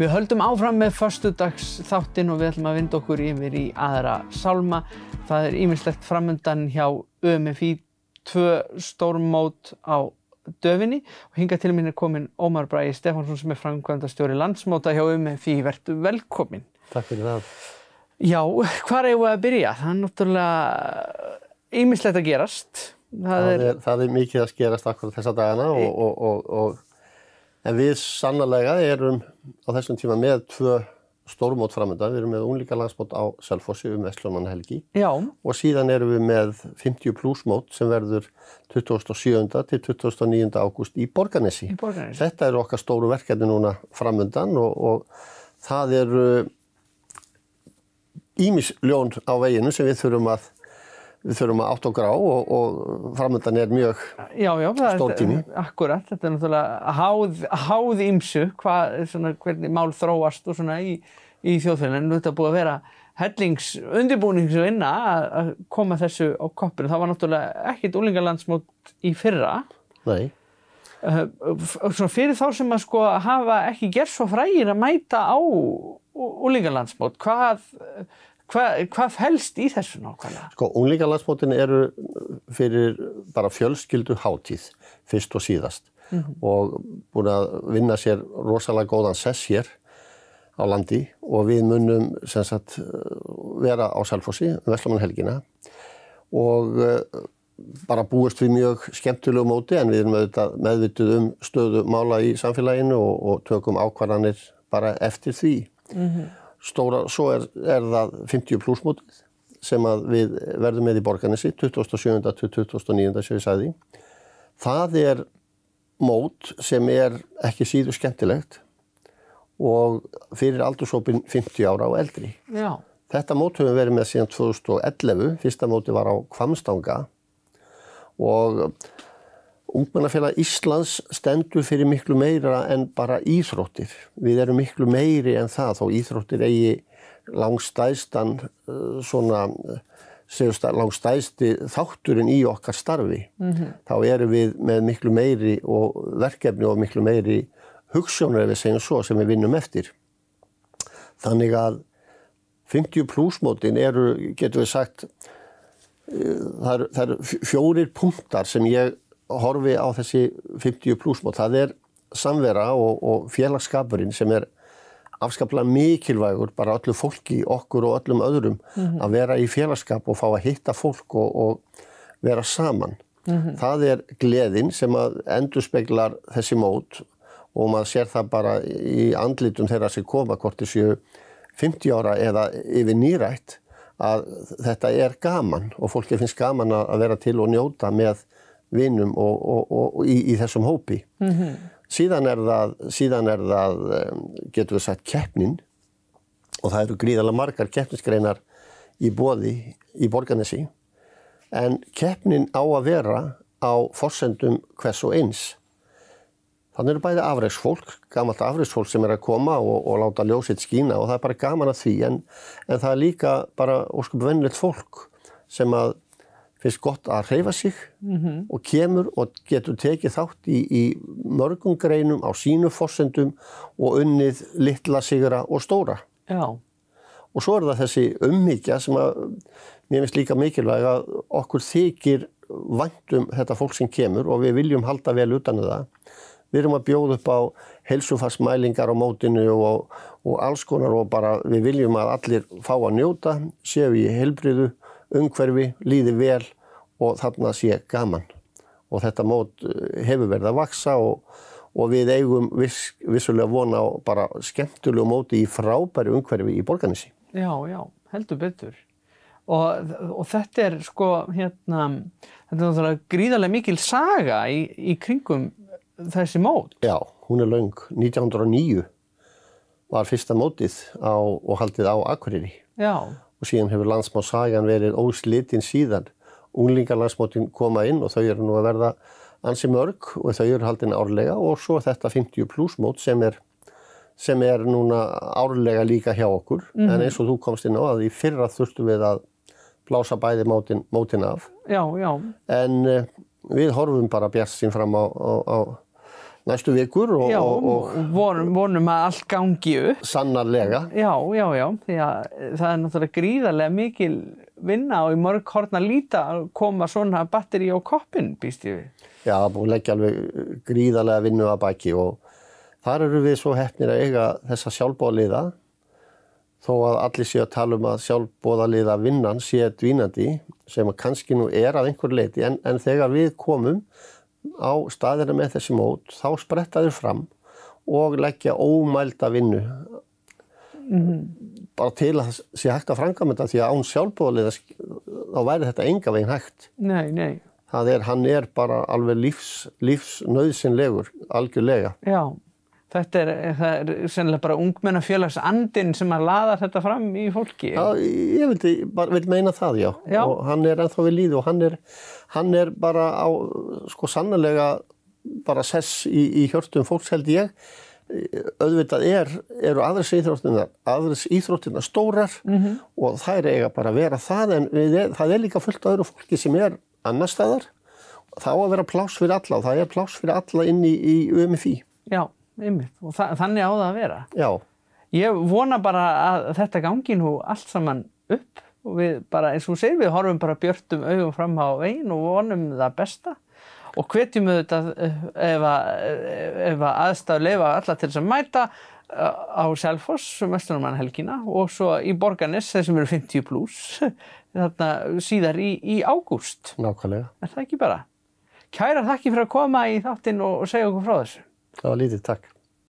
Við höldum áfram með förstudagsþáttinn og við ætlum að vinda okkur yfir í aðra salma. Það er ímislegt framöndan hjá ÖMFI, tvö stórmót á döfinni og hinga til minn er komin Ómar Bræði Stefánsson sem er framkvæmda stjóri landsmóta hjá ÖMFI. Vertu velkomin. Takk fyrir það. Já, hvar er það að byrja? Það er náttúrulega ímislegt að gerast. Það, það, er, er, það er mikið að gerast akkur þessa dagana og... og, og, og En við sannlega erum á þessum tíma með tvö stórmót framöndan. Við erum með unlíka landsmót á Selfossi um Vestlóman Helgi Já. og síðan erum við með 50 plusmót sem verður 2007. til 2009. ágúst í Borganesi. í Borganesi. Þetta eru okkar stóru verkefni núna framöndan og, og það eru ímisljónd á veginu sem við þurfum að við þurfum að átt okkur á og, og framöndan er mjög stór tími. Akkurat, þetta er náttúrulega háð, háð ímsu hvað, svona, hvernig mál þróast og svona í, í þjóðfélaginu. En þetta búið að vera hellingsundirbúningsvinna að koma þessu á koppinu. Það var náttúrulega ekkit úlingarlandsmót í fyrra. Nei. Eh, svona fyrir þá sem að sko hafa ekki gert svo frægir að mæta á úlingarlandsmót, hvað Hvað hva fælst í þessu nákvæmlega? Sko, unglingarlandsmótin eru fyrir bara fjölskyldu hátíð, fyrst og síðast. Mm -hmm. Og búin að vinna sér rosalega góðan sess hér á landi og við munum sem sagt vera á Salfossi, um Vestlamanhelgina og eh, bara búist við mjög skemmtilegu móti en við erum meðvitið um stöðu mála í samfélaginu og, og tökum ákvarðanir bara eftir því. Mm -hmm stóra, svo er, er það 50 plusmótið sem við verðum með í borganessi 2007. til 2009. sem ég sagði. Það er mót sem er ekki síðu skemmtilegt og fyrir aldursópin 50 ára og eldri. Já. Þetta mót höfum við verið með síðan 2011, fyrsta móti var á Kvamstanga og Ungmennafélag Íslands stendur fyrir miklu meira en bara íþróttir. Við erum miklu meiri en það þó íþróttir eigi langstæðstan eh, svona eh, langstæðsti þátturinn í okkar starfi. Mm -hmm. Þá erum við með miklu meiri og verkefni og miklu meiri hugssjónur ef við segjum svo sem við vinnum eftir. Þannig að 50 plusmótin eru, getur við sagt, eh, það eru, það eru fjórir punktar sem ég horfi á þessi 50 pluss mót, það er samvera og, og félagsskapurinn sem er afskaplega mikilvægur bara öllu fólki, okkur og öllum öðrum mm -hmm. að vera í félagskap og fá að hitta fólk og, og vera saman. Mm -hmm. Það er gleðin sem að endur speglar þessi mót og maður sér það bara í andlitum þeirra sem koma hvort þessu 50 ára eða yfir nýrætt að þetta er gaman og fólki finnst gaman að vera til og njóta með vinnum og, og, og, og í, í þessum hópi. Mm -hmm. Síðan er það, síðan er það getur við sagt, keppnin og það eru gríðarlega margar keppnisgreinar í bóði í borgarnesi en keppnin á að vera á forsendum hvers og eins. Þannig eru bæði afreiksfólk, gammalt afreiksfólk sem er að koma og, og láta ljósitt skína og það er bara gaman að því en, en það er líka bara óskup vennilegt fólk sem að finnst gott að reyfa sig mm -hmm. og kemur og getur tekið þátt í, í mörgum greinum á sínu fórsendum og unnið litla sigra og stóra. Já. Og svo er það þessi umhyggja sem að mér finnst líka mikilvæg að okkur þykir vandum þetta fólk sem kemur og við viljum halda vel utan um það. Við erum að bjóða upp á helsufarsmælingar á mótinu og, og alls konar og bara við viljum að allir fá að njóta, séu í helbriðu umhverfi, líði vel og þarna sé gaman. Og þetta mót eh, hefur verið að vaksa og, og við eigum viss, vissulega vona á bara skemmtulegu móti í frábæri umhverfi í borganessi. Já, já, heldur betur. Og, og þetta er sko, hérna, þetta er náttúrulega gríðarlega mikil saga í, í kringum þessi mót. Já, hún er laung. 1909 var fyrsta mótið á, og haldið á Akureyri. Já og síðan hefur landsmásagan verið óslitinn síðan. Unglingarlandsmótin koma inn og þau eru nú að verða ansi mörg og þau eru haldin árlega og svo þetta 50 pluss mót sem er, sem er núna árlega líka hjá okkur mm -hmm. en eins og þú komst inn á að í fyrra þurftu við að blása bæði mótin, mótin af. Já, já. En eh, við horfum bara bjart sín fram á, á, á næstu vikur og, já, og, og, og vonum, vonum að allt gangi upp Sannarlega Já, já, já, því að eh, það er náttúrulega gríðarlega mikil vinna og í mörg horna líta koma svona batteri á koppin, býst ég við Já, búið leggja alveg gríðarlega vinnu að baki og þar eru við svo hefnir að eiga þessa sjálfbóðaliða þó að allir séu að tala um að sjálfbóðaliða vinnan séu dvínandi sem að kannski nú er að einhver leiti en, en þegar við komum á staðina með þessi mót þá spretta þeir fram og leggja ómælda vinnu mm -hmm. bara til að það sé hægt að franga með þetta því að án sjálfbóðalið þá væri þetta enga veginn hægt nei, nei. það er, hann er bara alveg lífs, lífsnauðsynlegur algjörlega Já Þetta er, er sennilega bara ungmennafélagsandinn sem að laða þetta fram í fólki. Já, ég veit, ég vil meina það, já. já. Og hann er ennþá við líð og hann er, hann er bara á, sko sannlega bara sess í, í hjörtum fólks held ég. Öðvitað er, eru aðris íþróttinar, aðris íþróttinar stórar mm -hmm. og það er eiga bara að vera það en er, það er líka fullt af öðru fólki sem er annar staðar. Það á að vera pláss fyrir alla og það er pláss fyrir alla inn í, í UMFI. Já einmitt. Og þa þannig á það að vera. Já. Ég vona bara að þetta gangi nú allt saman upp og við bara, eins og þú segir, við horfum bara björtum augum fram á veginn og vonum það besta og hvetjum auðvitað eh, ef að eh, aðstæðu leifa alla til þess að mæta eh, á Selfoss, Möstunarmann um helgina og svo í Borgarnes, þeir sem eru 50 pluss síðar í, í ágúst. Nákvæmlega. Er það ekki bara? Kæra þakki fyrir að koma í þáttinn og segja okkur frá þessu. Ja, lite tack.